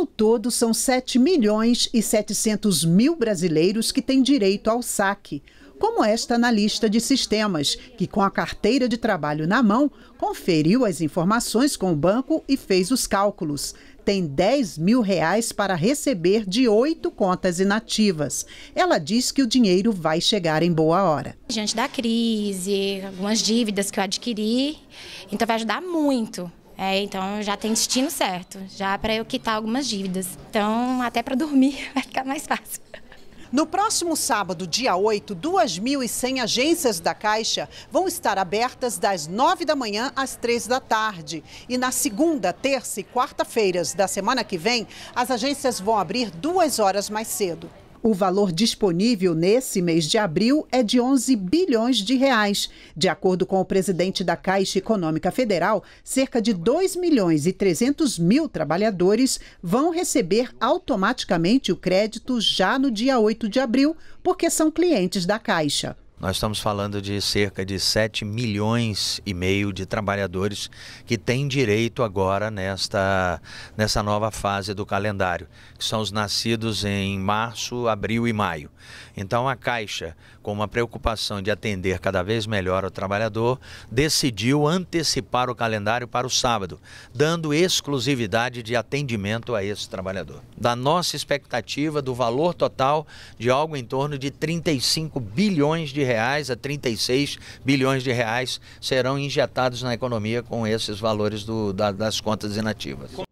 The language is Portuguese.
Ao todo, são 7 milhões e 700 mil brasileiros que têm direito ao saque, como esta analista de sistemas, que com a carteira de trabalho na mão, conferiu as informações com o banco e fez os cálculos. Tem 10 mil reais para receber de oito contas inativas. Ela diz que o dinheiro vai chegar em boa hora. Diante da crise, algumas dívidas que eu adquiri, então vai ajudar muito é, então já tem tá destino certo, já para eu quitar algumas dívidas. Então, até para dormir vai ficar mais fácil. No próximo sábado, dia 8, 2.100 agências da Caixa vão estar abertas das 9 da manhã às 3 da tarde. E na segunda, terça e quarta-feiras da semana que vem, as agências vão abrir duas horas mais cedo. O valor disponível nesse mês de abril é de 11 bilhões de reais. De acordo com o presidente da Caixa Econômica Federal, cerca de 2 milhões e 300 mil trabalhadores vão receber automaticamente o crédito já no dia 8 de abril, porque são clientes da Caixa. Nós estamos falando de cerca de 7 milhões e meio de trabalhadores que têm direito agora nesta, nessa nova fase do calendário, que são os nascidos em março, abril e maio. Então a Caixa, com uma preocupação de atender cada vez melhor o trabalhador, decidiu antecipar o calendário para o sábado, dando exclusividade de atendimento a esse trabalhador. Da nossa expectativa do valor total de algo em torno de 35 bilhões de reais reais a 36 bilhões de reais serão injetados na economia com esses valores do, da, das contas inativas.